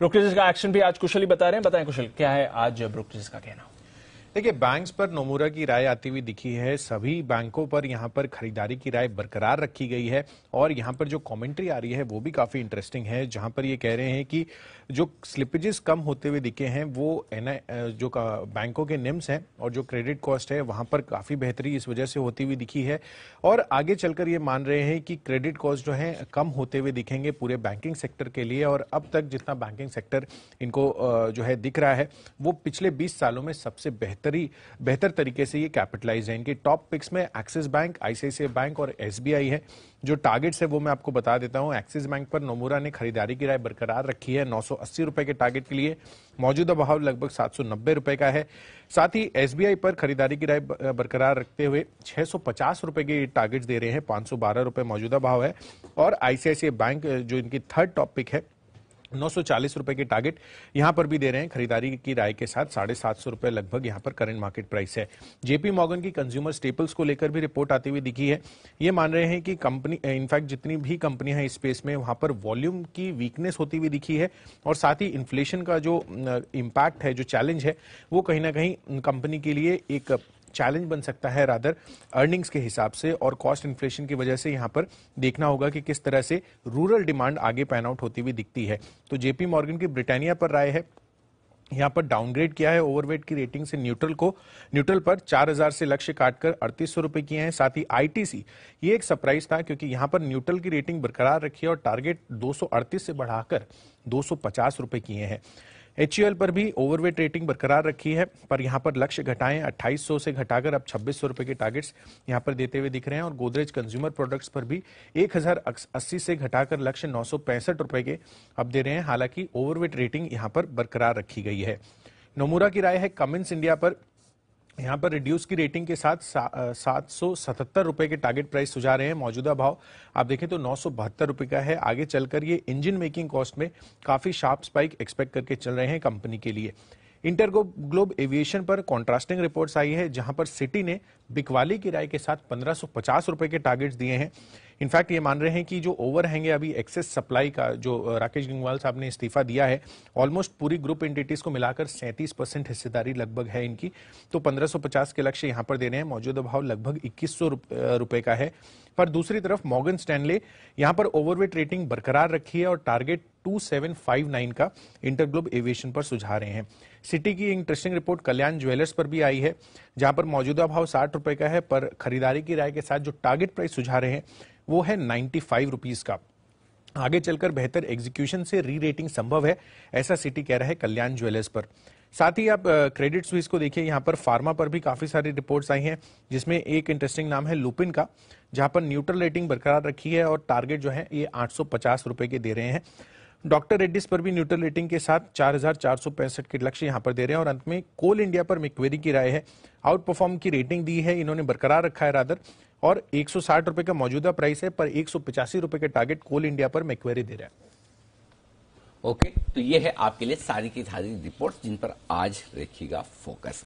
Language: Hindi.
ब्रोकरेजेस का एक्शन भी आज कुशल ही बता रहे हैं बताएं कुशल क्या है आज ब्रोकरेजेस का कहना देखिए बैंक्स पर नोमूरा की राय आती हुई दिखी है सभी बैंकों पर यहाँ पर खरीदारी की राय बरकरार रखी गई है और यहाँ पर जो कमेंट्री आ रही है वो भी काफी इंटरेस्टिंग है जहाँ पर ये कह रहे हैं कि जो स्लिपेजेस कम होते हुए दिखे हैं वो एन जो बैंकों के निम्स हैं और जो क्रेडिट कॉस्ट है वहाँ पर काफी बेहतरी इस वजह से होती हुई दिखी है और आगे चलकर ये मान रहे हैं कि क्रेडिट कॉस्ट जो है कम होते हुए दिखेंगे पूरे बैंकिंग सेक्टर के लिए और अब तक जितना बैंकिंग सेक्टर इनको जो है दिख रहा है वो पिछले बीस सालों में सबसे बेहतर बेहतरी बेहतर तरीके से ये कैपिटलाइज है इनके टॉप पिक्स में एक्सिस बैंक आईसीआईसीआई बैंक और एस है जो टारगेट्स है वो मैं आपको बता देता हूँ एक्सिस बैंक पर नोमोरा ने खरीदारी की राय बरकरार रखी है नौ सौ के टारगेट के लिए मौजूदा भाव लगभग सात सौ का है साथ ही एस पर खरीदारी की राय बरकरार रखते हुए छह सौ के टारगेट दे रहे हैं पांच सौ मौजूदा भाव है और आईसीआईसीआई बैंक जो इनकी थर्ड टॉपिक है नौ सौ चालीस रुपए के टारगेट यहां पर भी दे रहे हैं खरीदारी की राय के साथ साढ़े सात सौ रुपए लगभग यहां पर करंट मार्केट प्राइस है जेपी मॉर्गन की कंज्यूमर स्टेपल्स को लेकर भी रिपोर्ट आती हुई दिखी है ये मान रहे हैं कि कंपनी इनफैक्ट जितनी भी कंपनियां हैं इस स्पेस में वहां पर वॉल्यूम की वीकनेस होती हुई दिखी है और साथ ही इन्फ्लेशन का जो इम्पैक्ट है जो चैलेंज है वो कहीं ना कहीं कंपनी के लिए एक चैलेंज बन सकता है रादर अर्निंग्स के हिसाब से और कॉस्ट इन्फ्लेशन की वजह से यहाँ पर देखना होगा कि किस तरह से रूरल डिमांड आगे पैन आउट होती हुई दिखती है तो जेपी मॉर्गन की ब्रिटानिया पर राय है यहाँ पर डाउनग्रेड किया है ओवरवेट की रेटिंग से न्यूट्रल को न्यूट्रल पर 4000 से लक्ष्य काटकर अड़तीस सौ रुपए किए हैं साथ ही आईटीसी ये एक सरप्राइज था क्योंकि यहाँ पर न्यूट्रल की रेटिंग बरकरार रखी है और टारगेट दो से बढ़ाकर पचास रुपए किए हैं एच e पर भी ओवरवेट रेटिंग बरकरार रखी है पर यहाँ पर लक्ष्य घटाएं 2800 से घटाकर अब छब्बीस सौ रुपए के टारगेट्स यहाँ पर देते हुए दिख रहे हैं और गोदरेज कंज्यूमर प्रोडक्ट्स पर भी 1080 से घटाकर लक्ष्य नौ रुपए के अब दे रहे हैं हालांकि ओवरवेट रेटिंग यहाँ पर बरकरार रखी गई है नोमूरा की राय है कमिंस इंडिया पर यहाँ पर रिड्यूस की रेटिंग के साथ सात सौ सतहत्तर रुपए के टारगेट प्राइस सुझा रहे हैं मौजूदा भाव आप देखें तो नौ सौ बहत्तर रुपए का है आगे चलकर ये इंजन मेकिंग कॉस्ट में काफी शार्प स्पाइक एक्सपेक्ट करके चल रहे हैं कंपनी के लिए इंटर ग्लोब एविएशन पर कॉन्ट्रास्टिंग रिपोर्ट्स आई है जहां पर सिटी ने बिकवाली किराए के साथ 1550 रुपए के टारगेट्स दिए हैं इनफैक्ट ये मान रहे हैं कि जो ओवर हैंगे अभी एक्सेस सप्लाई का जो राकेश गंगवाल साहब ने इस्तीफा दिया है ऑलमोस्ट पूरी ग्रुप एंटिटीज को मिलाकर 37 परसेंट हिस्सेदारी लगभग है इनकी तो 1550 के लक्ष्य यहाँ पर दे रहे हैं मौजूदा भाव लगभग इक्कीस रुपए का है पर दूसरी तरफ मॉर्गन स्टैनले यहाँ पर ओवरवेट रेटिंग बरकरार रखी है और टारगेट 2759 का इंटरग्लोब एविएशन पर सुझा रहे हैं सिटी की इंटरेस्टिंग रिपोर्ट कल्याण ज्वेलर्स पर भी आई है जहां पर मौजूदा भाव साठ रुपए का है पर खरीदारी की राय के साथ जो टारगेट प्राइस सुझा रहे हैं वो है नाइन्टी फाइव रुपीज का आगे चलकर बेहतर एग्जीक्यूशन से री रेटिंग संभव है ऐसा सिटी कह रहा है कल्याण ज्वेलर्स पर साथ ही आप क्रेडिट स्विस को देखिए यहाँ पर फार्मा पर भी काफी सारी रिपोर्ट्स आई हैं जिसमें एक इंटरेस्टिंग नाम है लुपिन का जहां पर न्यूट्रल रेटिंग बरकरार रखी है और टारगेट जो है ये आठ सौ के दे रहे हैं डॉक्टर रेड्डीज पर भी न्यूट्रल रेटिंग के साथ चार के लक्ष्य यहाँ पर दे रहे हैं और अंत में कोल इंडिया पर मिक्वेरी की राय है आउट परफॉर्म की रेटिंग दी है इन्होंने बरकरार रखा है रादर और एक रुपए का मौजूदा प्राइस है पर एक रुपए के टारगेट कोल इंडिया पर मिक्वेरी दे रहा है ओके okay, तो ये है आपके लिए सारी की सारी रिपोर्ट जिन पर आज रखिएगा फोकस